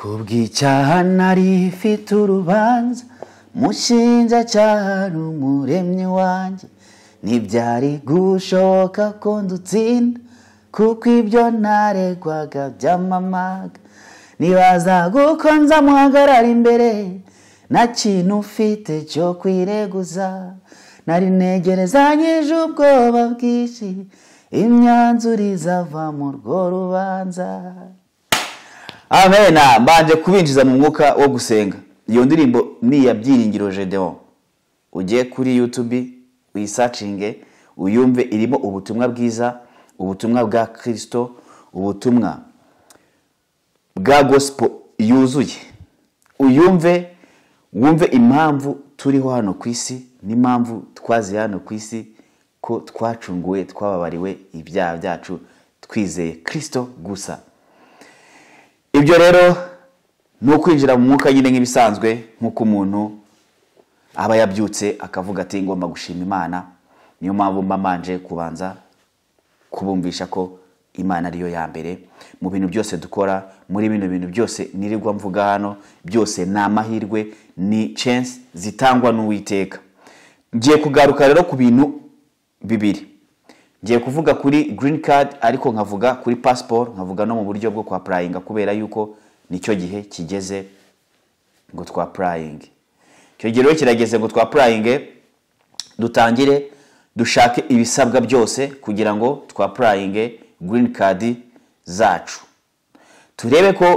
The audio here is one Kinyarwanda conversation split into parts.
kubw'icyaha nari mfite urubanza mushinjacyaha ni umuremyi wanjye ntibyari gushoboka ko ndutsinda kuko ibyo naregwaga byamamaga nibaza kuko nzamuhagarara imbere nta kintu ufite cyo kwireguza nari negerezanyije ubwoba bwinshi imyanzuro izava muri urwo rubanza amena mbanje kubinjiza mu mwuka wo gusenga iyo ndirimbo ni iya byiringiro gedeon ujye kuri yutube wisacinge uyumve irimo ubutumwa bwiza ubutumwa bwa kirisito ubutumwa bwa gosipo yuzuye uyumve wumve impamvu turiho hano ku isi n'impamvu twaziye hano ku isi ko twacunguwe twababariwe ibyaha byacu twizeye kirisito gusa ibyo rero ni ukwinjira mu mwuka nyine nk'ibisanzwe nk'uko umuntu aba yabyutse akavuga ati ngomba gushima imana niyo mpamvu mba kubanza kubumvisha ko imana ariyo ya mbere mu bintu byose dukora muri bino bintu byose nirirwa mvuga hano byose ni amahirwe ni chance zitangwa n'uwiteka ngiye kugaruka rero ku bintu bibiri ngiye kuvuga kuri green card ariko nkavuga kuri pasiporo nkavuga no mu buryo bwo kwa purayinga kubera yuko nicyo gihe kigeze ngo twa purayinge icyo gihe rero kirageze ngo twa purayinge dutangire dushake ibisabwa byose kugira ngo twa purayinge green card zacu turebe ko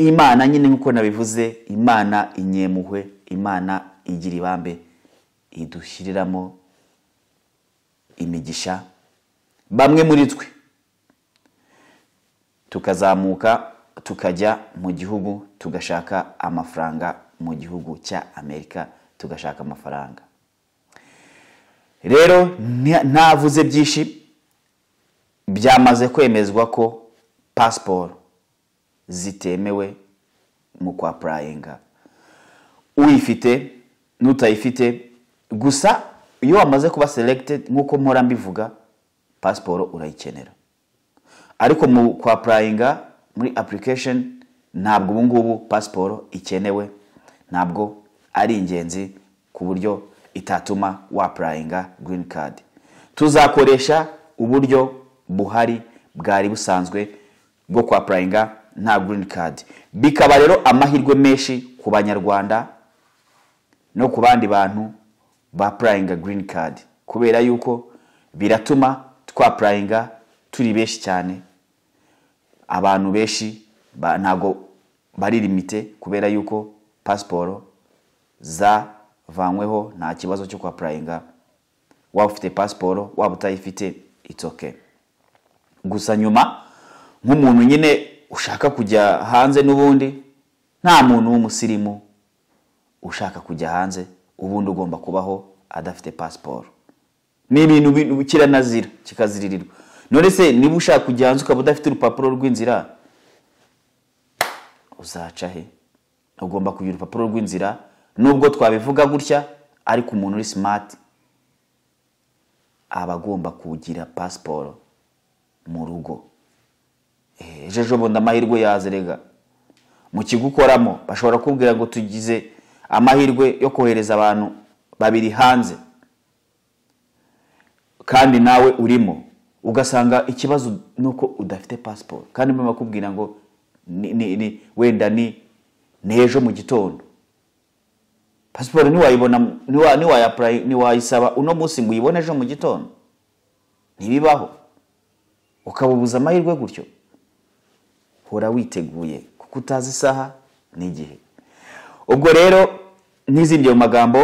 imana nyine nk'uko nabivuze imana inyemuhwe imana igira ibambe idushyiriramo imigisha bamwe muri twe tukazamuka tukajya mu gihugu tugashaka amafaranga mu gihugu cya amerika tugashaka amafaranga rero ntavuze byinshi byamaze kwemezwa ko pasiporo zitemewe mu kwa purayinga uyifite n'utayifite gusa iyo wamaze kuba selegitedi nk'uko mpora mbivuga pasiporo urayikenera ariko mu kwapurayinga muri apurikesheni ntabwo ubu ngubu pasiporo ikenewe ntabwo ari ingenzi ku buryo itatuma wapurayinga girini kadi tuzakoresha uburyo buhari bwari busanzwe bwo kwapurayinga nta girini kadi bikaba rero amahirwe menshi ku banyarwanda no ku bandi bantu bapurayinga girini kadi kubera yuko biratuma twapurayinga turi benshi cyane abantu benshi ntabwo bari limite kubera yuko pasiporo zavanyweho nta kibazo cyo kwapurayinga waba ufite pasiporo waba utayifite itsoke gusa nyuma nk'umuntu nyine ushaka kujya hanze n'ubundi nta muntu w'umusirimu ushaka kujya hanze ubundi ugomba kubaho adafite pasiporo ni ibintu kiranazira kikaziririrwa none se niba ushaka kujya hanze ukaba udafite urupapuro rw'inzira uzaca he ugomba kugira urupapuro rw'inzira nubwo twabivuga gutya ariko umuntu uri simati aba agomba kugira pasiporo mu rugo eh, ejo ejo bundi amahirwe yazerega mu kigo ukoramo bashobora kubwira ngo tugize amahirwe yo kohereza abantu babiri hanze kandi nawe urimo ugasanga ikibazo ni uko udafite pasiporo kandi mba kubwira ngo wenda ni n'ejo mu gitondo pasiporo ntiwayibona ntiwayisaba uno munsi ngo uyibone ejo mu gitondo ntibibaho ukabubuza amahirwe gutyo hora witeguye kuko utazi isaha n'igihe ubwo rero n'izindi magambo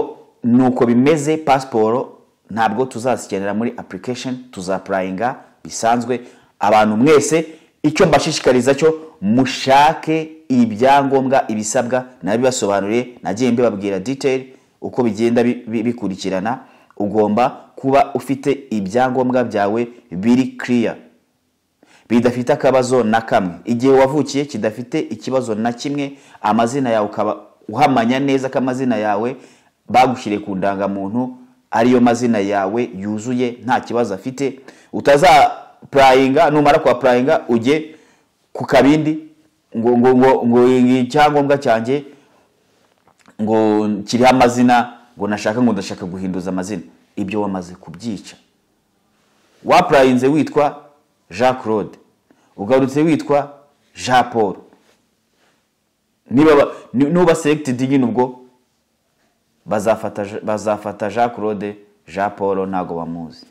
ni uko bimeze pasiporo ntabwo tuzazikenera muri application tuzapurayinga bisanzwe abantu mwese icyo mbashishikariza cyo mushake ibyangombwa ibisabwa nabibasobanuriye nagiye mbibabwira detail uko bigenda bikurikirana ugomba kuba ufite ibyangombwa byawe biri kiriya bidafite akabazo na kamwe igihe wavukiye kidafite ikibazo na kimwe amazina yawe ukaba uhamanya neza ko yawe bagushyire ku ndangamuntu ariyo mazina yawe yuzuye nta kibazo afite utazapurayinga numara kuhapurayinga ujye ku kabindi ngo ngo ngo ngo icyangombwa cyanjye ngo kiriho amazina ngo nashaka ngo ndashaka guhinduza amazina ibyo wamaze kubyica wapurayinze witwa jean claude ugarutse witwa jean paul niba nuba selegitedi nyine ubwo bazafata jean claude jean paul ntabwo bamuzi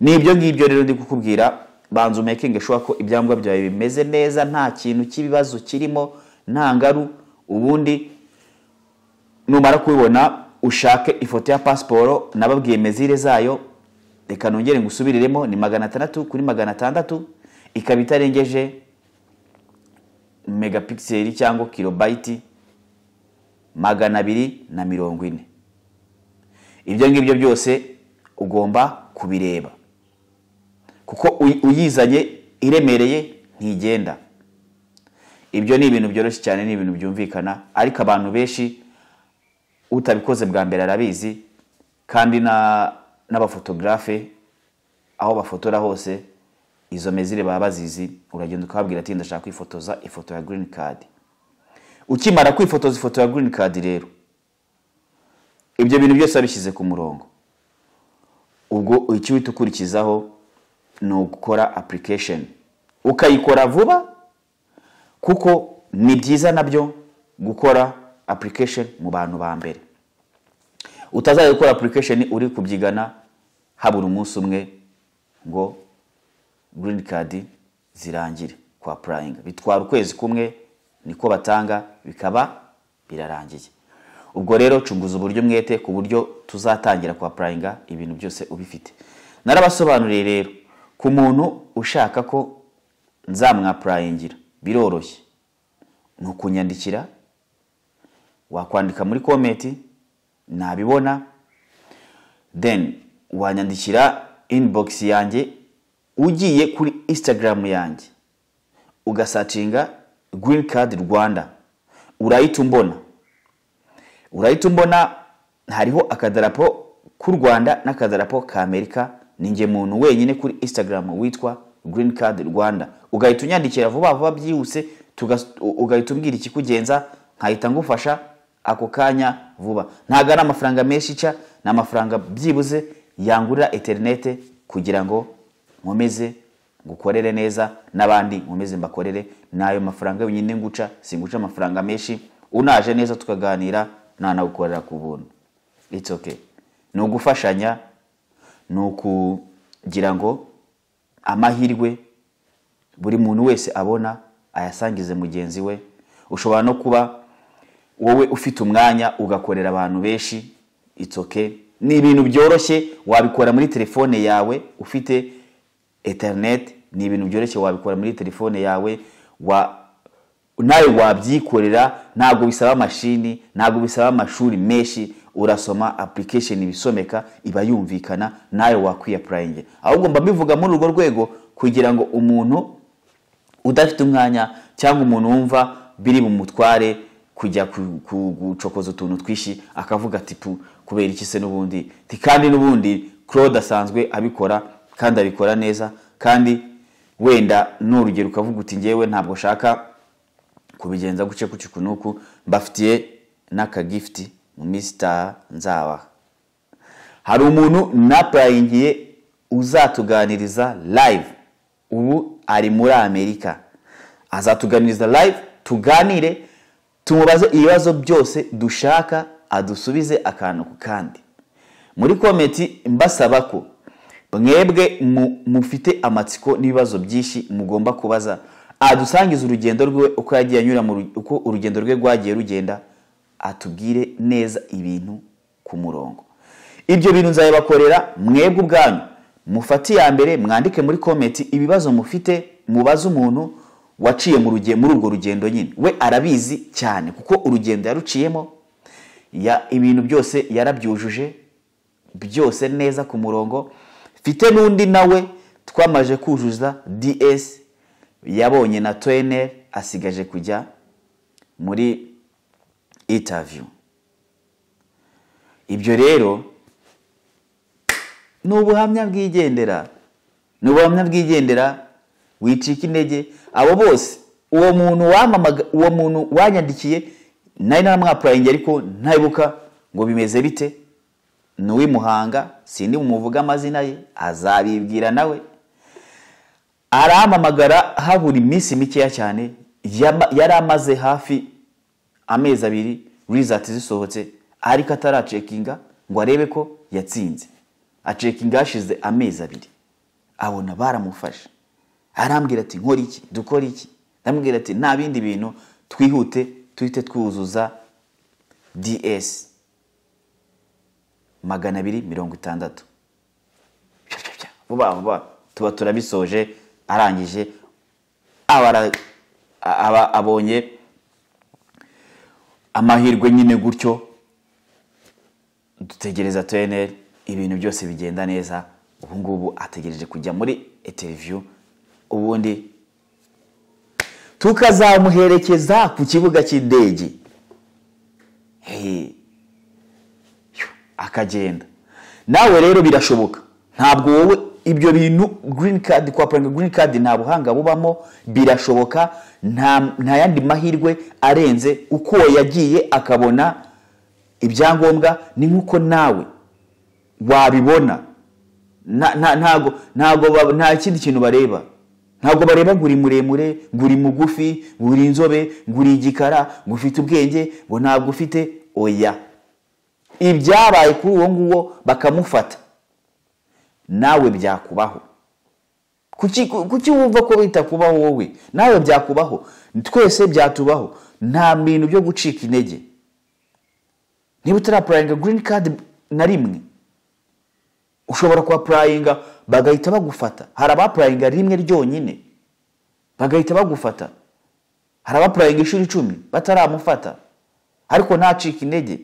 ni ibyo ngibyo rero ndi kukubwira banza umekinge ashobora ko ibyangombwa byawe bimeze neza nta kintu cy'ibibazo kirimo nta ngaru ubundi numara kubibona ushake ifoto ya pasiporo nababwiye mezire zayo reka nongere ngusubiriremo ni magana atandatu kuri magana atandatu ikaba itarengeje megapikiseri cyangwa kirobayiti magana abiri na mirongo ine ibyo ngibyo byose ugomba kubireba kuko uyizanye iremereye ntigenda ibyo ni ibintu byoroshye cyane ni ibintu byumvikana ariko abantu benshi utabikoze bwa mbere arabizi kandi n’abafotografe aho bafotora hose izo mezire baba bazizi uragenda ukababwira ati ndashaka kwifotoza ifoto ya girini kadi ukimara kwifotoza ifoto ya green card rero ibyo bintu byose wabishyize ku murongo ubwo icyo uhita ukurikizaho ni ugukora application ukayikora vuba kuko ni byiza nabyo gukora application mu bantu ba mbere utazajya gukora application uri kubyigana habura umunsi umwe ngo green card zirangire kwa purayinga bitwara ukwezi kumwe niko batanga bikaba birarangiye ubwo rero cunguza uburyo umwete ku buryo tuzatangira kwapurayinga ibintu byose ubifite narabasobanuriye rero ku muntu ushaka ko nzamwapurayingira biroroshye ni ukunyandikira wakwandika muri komenti nabibona deni wanyandikira inibogisi yanjye ugiye kuri isitagaramu yanjye ugasacinga girini kadi rwanda urahita umbona urahita umbona hariho akadarapo k'u rwanda n'akadarapo ka amerika ni nge muntu wenyine kuri instagram witwa Green Card rwanda ugahita unyandikira vuba vuba byihuse ugahita umbwira ikikugenza nkahita ngufasha ako kanya vuba ntabwo ari amafaranga menshi ica ni amafaranga byibuze yangurira interinete kugira ngo nkomeze ngukorere neza n'abandi nkomeze mbakorere nayo mafaranga yonyine nguca singuca amafaranga menshi unaje neza tukaganira ntanawukorera ku buntu it's ok ni ugufashanya ni ukugira ngo amahirwe buri muntu wese abona ayasangize mugenzi we ushobora no kuba wowe ufite umwanya ugakorera abantu benshi it's ok ni ibintu byoroshye wabikora muri telefone yawe ufite interineti ni ibintu byoroshye wabikora muri telefone yawe nawe wabyikorera ntabwo bisaba amashini ntabwo bisaba amashuri menshi urasoma application ibisomeka iba yumvikana nawe wakwiyapurayinge ahubwo mba mbivuga muri urwo rwego kugira ngo umuntu udafite umwanya cyangwa umuntu wumva biri mu mutware kujya gucokoza utuntu twishi akavuga ati kubera iki se n'ubundi kandi n'ubundi claude asanzwe abikora kandi abikora neza kandi wenda n'urugero ukavuga uti ngewe ntabwo ushaka kubigenza guce ku nuku mbafitiye n'akagifuti mu misita nzaba hari umuntu napurayingiye uzatuganiriza live ubu ari muri amerika azatuganiriza live tuganire tumubaze ibibazo byose dushaka adusubize akantu ku kandi muri kometi mbasaba ko mwebwe mufite amatsiko n'ibibazo byinshi mugomba kubaza adusangize urugendo rwe uko yagiye anyura uko urugendo rwe rwagiye rugenda atubwire neza ibintu ku murongo ibyo bintu nzabibakorera mwebwe ubwanyu mufate iya mbere mwandike muri komenti ibibazo mufite mubaze umuntu waciye mu muri urwo rugendo nyine we arabizi cyane kuko urugendo yaruciyemo ibintu byose yarabyujuje byose neza ku murongo mfite n'undi nawe twamaje kujuza ds yabonye na tuweneri asigaje kujya muri intaviyu ibyo rero ni ubuhamya bwigendera ni ubuhamya bwigendera wicika intege abo bose uwo muntu wamamaga uwo muntu wanyandikiye nari naramwapurayingi ariko ntabibuka ngo bimeze bite n'uw'i muhanga sindi bumuvuge amazina ye azabibwira nawe arampamagara habura iminsi mikeya cyane yari amaze hafi amezi abiri rizati zisohotse ariko ataracekinga ngo arebe ko yatsinze acekinga hashize amezi abiri abona baramufashe arambwira ati nkora iki dukora iki ndamubwira ati nta bindi bintu twihute duhite twuzuza DS magana abiri mirongo itandatu vuba vuba tuba turabisoje arangije aba abonye amahirwe nyine gutyo dutegereza tuyeneri ibintu byose bigenda neza ubu ngubu ategereje kujya muri eteriviyu ubundi tukazamuherekeza ku kibuga cy'indege akagenda nawe rero birashoboka ntabwo wowe ibyo bintu green card kwapuranga Green card nta buhanga bubamo birashoboka nta yandi mahirwe arenze uko yagiye akabona ibyangombwa ni nk'uko nawe wabibona ntabwo nta kindi kintu bareba ntabwo bareba ngo uri muremure ngo uri mugufi ngo uri inzobe ngo uri igikara ngo ufite ubwenge ngo ntabwo ufite oya ibyabaye kuri uwo nguwo bakamufata nawe byakubaho kuki wumva ko bitakubaho wowe nawe byakubaho twese byatubaho nta bintu byo gucika intege niba utarapurayinga girini kadi na rimwe ushobora kuhapurayinga bagahita bagufata hari abapurayinga rimwe ryonyine bagahita bagufata hari abapurayinga inshuro icumi bataramufata ariko ntacike intege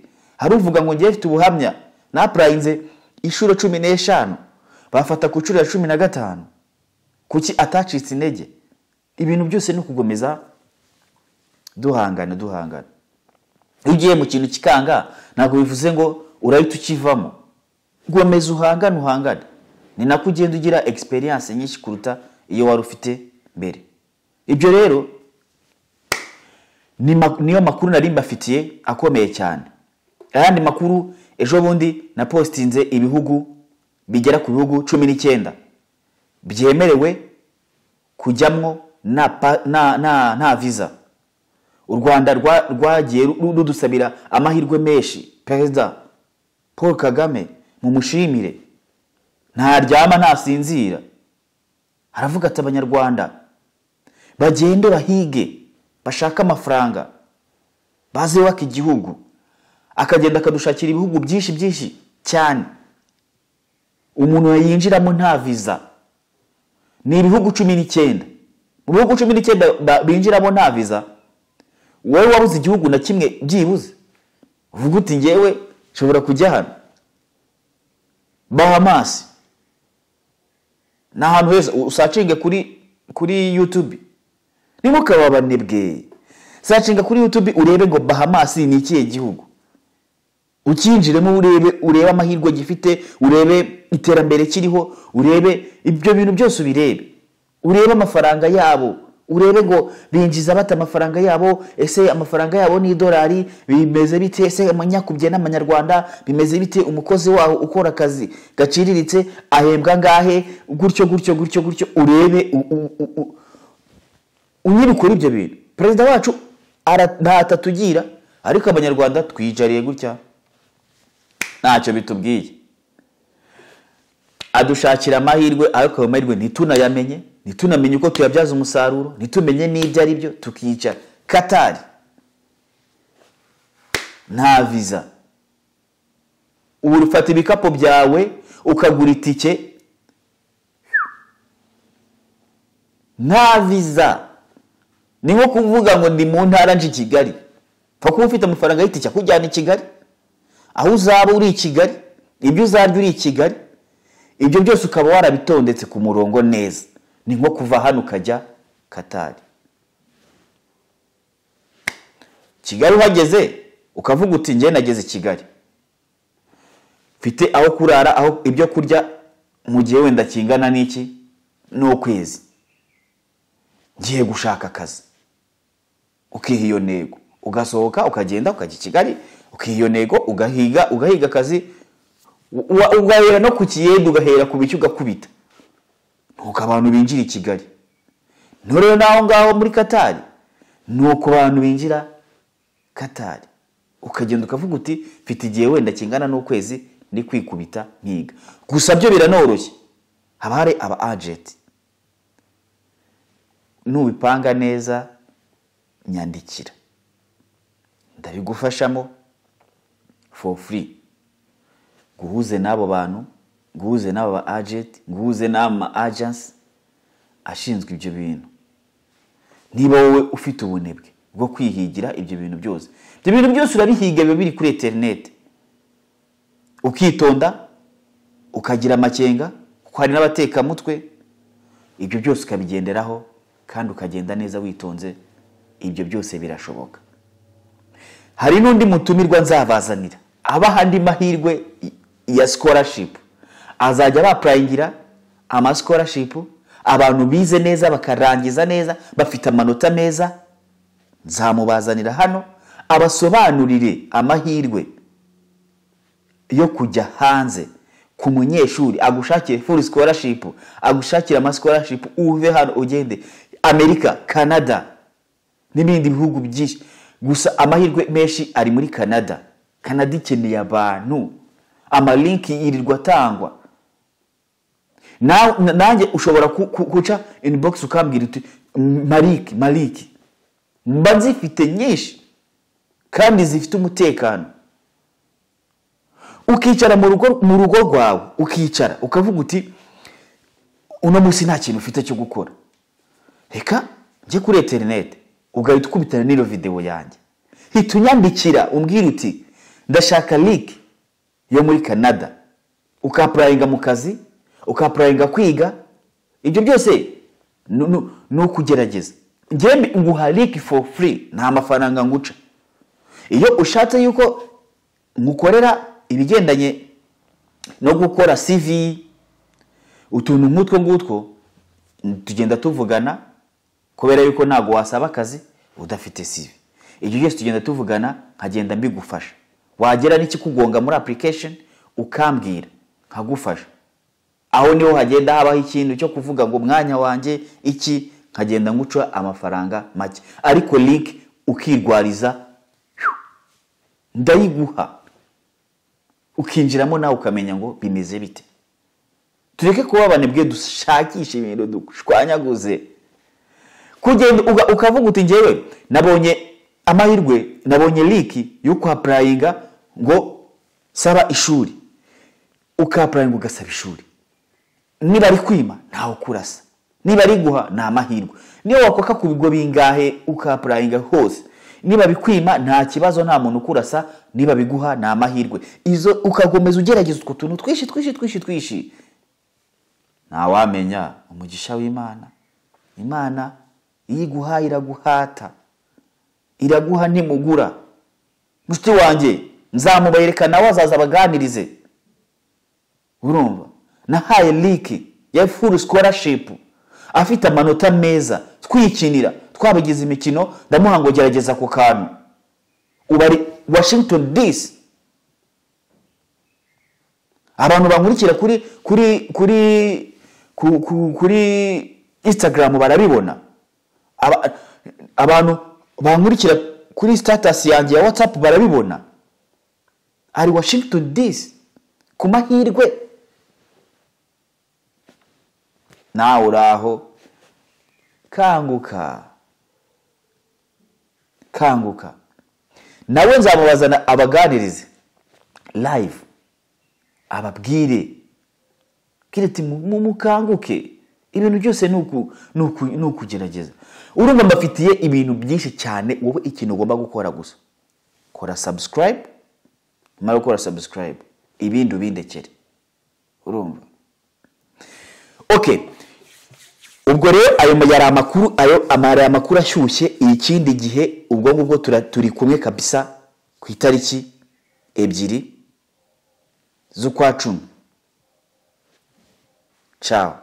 haruvuga ngo ngiye afite ubuhamya naprayinze inshuro cumi n'eshanu bafata ku nshuro ya cumi na gatanu kuki atacitse intege ibintu byose ni ukugomeza duhangana duhangana iyo ugiye mu kintu kikanga ntabwo bivuze ngo urahita ukivamo gomeza uhangane uhangane ni nako ugenda ugira egisperiyanse nyinshi kuruta iyo wari ufite mbere ibyo rero niyo makuru nari mbafitiye akomeye cyane ayandi makuru ejo bundi napositinze ibihugu bigera ku bihugu cumi n'icyenda byemerewe kujyamwo na viza u rwanda rwagiye rudusabira amahirwe menshi perezida paul kagame mumushimire ntaryama ntasinzira aravuga ati abanyarwanda bagende bahige bashake amafaranga baze bubake igihugu akagenda akadushakira ibihugu byinshi byinshi cyane umuntu yinjiramo nta viza ni ibihugu cumi n'icyenda mu bihugu cumi n'icyenda binjiramo nta viza wowe wabuze igihugu na kimwe byibuze uvuga uti ngewe nshobora kujya hano bahamasi ni ahantu heza usacinga kuri kuri yutube niba ukaba sacinga kuri yutube urebe ngo baha bahamasi ni ikihe gihugu ucyinjiremo urebe urebe amahirwe gifite urebe iterambere kiriho urebe ibyo bintu byose ubirebe urebe amafaranga yabo urebe ngo binjiza bata amafaranga yabo ese amafaranga yabo ni idolari bimeze bite ese amanyakubye n'amanyarwanda bimeze bite umukozi waho ukora akazi gaciriritse ahembwa angahe gutyo gutyo gutyo gutyo urebe unyiri kuri ibyo bintu perezida wacu nta tugira ariko abanyarwanda twiyicariye gutya ntacyo bitubwiye adushakira amahirwe ariko ayo mahirwe ntitunayamenye ntitunamenye uko tuyabyaza umusaruro ntitumenye n'ibyo ari byo tukicara katari nta viza ubu ufata ibikapu byawe ukagura itike nta viza ni nko kuvuga ngo ndi mu ntara nje i kigali kuba ufite amafaranga y'itike akujyana i kigali aho uzaba uri i kigali ibyo uzarya uri i kigali ibyo byose ukaba warabitondetse ku murongo neza ni nko kuva hano ukajya katari kigali uhageze ukavuga uti njye nageze kigali mfite aho kurara aho ibyo kurya mu gihe wenda kingana n'iki n'ukwezi ngiye gushaka akazi ukiha iyo ntego ugasohoka ukagenda ukajya i kigali ukiyo ntego ugahiga ugahiga akazi ugahera no ku kiyede ugahera ku bice ugakubita nuko abantu binjira i kigali nturebe n'aho ngaho muri katari nuko abantu binjira katari ukagenda ukavuga uti mfite igihe wenda kingana n'ukwezi ni kwikubita nkiga gusa byo biranoroshye haba hari aba ajenti nubipanga neza nyandikira ndabigufashamo for free guhuze n'abo bantu guhuze n'aba ba agenti guhuze n'ama agensi ashinzwe ibyo bintu niba wowe ufite ubunebwe bwo kwihigira ibyo bintu byose ibyo bintu byose urabihiga biba biri kuri interineti ukitonda ukagira amakenga kuko hari n'abatekamutwe ibyo byose ukabigenderaho kandi ukagenda neza witonze ibyo byose birashoboka hari n'undi mutumirwa nzabazanira abaha andi mahirwe ya sikorashipu azajya abapurayingira amasikorashipu abantu bize neza bakarangiza neza bafite amanota meza nzamubazanira hano abasobanurire amahirwe yo kujya hanze ku munyeshuri agushakire furi sikorashipu agushakire amasikorashipu uve hano ugende amerika canada n'ibindi bihugu byinshi gusa amahirwe menshi ari muri canada Kanadikeneye abantu amalinki yirirwa atangwa nanjye ushobora guca inibogisi ukambwira uti mariki mariki mba zifite nyinshi kandi zifite umutekano ukicara mu rugo rwawe ukicara ukavuga uti uno munsi nta kintu ufite cyo gukora reka njye kuri interineti ugahita ukubitana n'iyo videwo yanjye hita unyandikira umbwira uti ndashaka ligue yo muri canada ukapurayinga mu kazi ukapurayinga kwiga ibyo byose ni ukugerageza ngewe nguha ligue for free nta mafaranga nguca iyo ushatse yuko ngukorera ibigendanye no gukora cv utuntu nk'utwo ngutwo tugenda tuvugana kubera yuko ntabwo wasaba akazi udafite cv ibyo byose tugenda tuvugana nkagenda mbigufasha wagira n'ikikugonga muri application ukambwira nkagufasha aho niho hagenda habaho ikintu cyo kuvuga ngo umwanya wanjye iki nkagenda nguca amafaranga make ariko link ukirwariza ndayiguha ukinjiramo nawe ukamenya ngo bimeze bite tureke kuba abanebwe dushakisha ibintu dushwanyaguze kugenda ukavuga uti ngewe nabonye amahirwe nabonye link yo kwapurayinga ngo saba ishuri ukapurayinga ugasaba ishuri niba ari kwima ntawe ukurasa niba ari guha ni amahirwe niyo wakoka ku bigo bingahe ukapurayinga hose niba bikwima nta kibazo nta muntu ukurasa niba biguha ni amahirwe izo ukakomeza ugerageza utwo tuntu twinshi twinshi twinshi twinshi ntawamenya umugisha w'imana imana iyo iguhaye iraguhata iraguha ntimugura mushuti wanjye nzamubereka nawe azaza abaganirize urumva nahaye liki ya furu sikorashipu afite amanota meza twikinira twabigize imikino ndamuha ngo gerageza ku kantu ubari washington disi abantu bankurikira kuri kuri kuri kuri instagram barabibona abantu bankurikira kuri sitatasi yanjye ya watsapu barabibona ari washington dc ku mahirwe nawe uraho kanguka kanguka nawe nzamubazana abaganirize live ababwire bwire mukanguke ibintu byose ni ukugerageza urumva mbafitiye ibintu byinshi cyane wowe ikintu ugomba gukora gusa kora subscribe umara gukora sabusikarayibu ibindi ubindekere urumva oke ubwo rero ayo yari amakuru ayo amara amakuru ashyushye ikindi gihe ubwo ngubwo turi kumwe kabisa ku itariki ebyiri z'ukwa cumi cawa